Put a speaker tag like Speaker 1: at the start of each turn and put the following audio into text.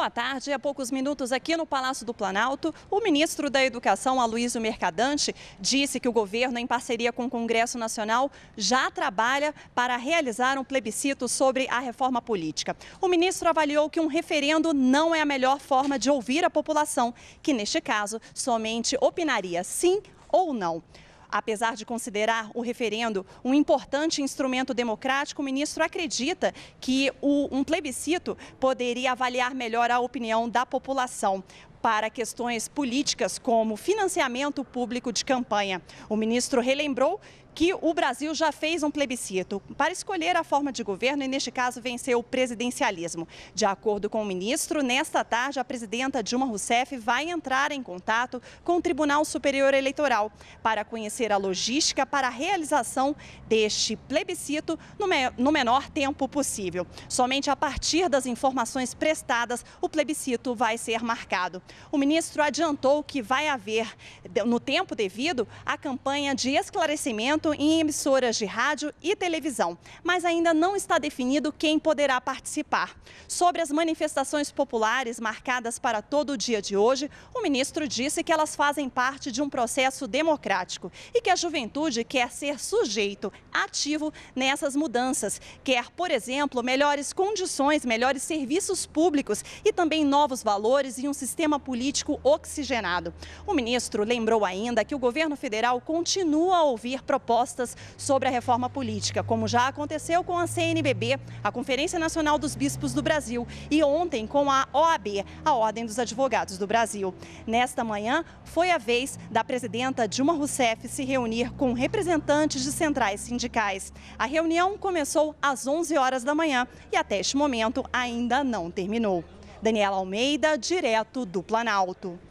Speaker 1: boa tarde. Há poucos minutos, aqui no Palácio do Planalto, o ministro da Educação, Aloysio Mercadante, disse que o governo, em parceria com o Congresso Nacional, já trabalha para realizar um plebiscito sobre a reforma política. O ministro avaliou que um referendo não é a melhor forma de ouvir a população, que neste caso somente opinaria sim ou não. Apesar de considerar o referendo um importante instrumento democrático, o ministro acredita que o, um plebiscito poderia avaliar melhor a opinião da população para questões políticas como financiamento público de campanha. O ministro relembrou que o Brasil já fez um plebiscito para escolher a forma de governo e, neste caso, venceu o presidencialismo. De acordo com o ministro, nesta tarde, a presidenta Dilma Rousseff vai entrar em contato com o Tribunal Superior Eleitoral para conhecer a logística para a realização deste plebiscito no, me no menor tempo possível. Somente a partir das informações prestadas, o plebiscito vai ser marcado. O ministro adiantou que vai haver, no tempo devido, a campanha de esclarecimento em emissoras de rádio e televisão, mas ainda não está definido quem poderá participar. Sobre as manifestações populares marcadas para todo o dia de hoje, o ministro disse que elas fazem parte de um processo democrático e que a juventude quer ser sujeito ativo nessas mudanças, quer, por exemplo, melhores condições, melhores serviços públicos e também novos valores e um sistema político oxigenado. O ministro lembrou ainda que o governo federal continua a ouvir propostas propostas sobre a reforma política, como já aconteceu com a CNBB, a Conferência Nacional dos Bispos do Brasil, e ontem com a OAB, a Ordem dos Advogados do Brasil. Nesta manhã, foi a vez da presidenta Dilma Rousseff se reunir com representantes de centrais sindicais. A reunião começou às 11 horas da manhã e até este momento ainda não terminou. Daniela Almeida, direto do Planalto.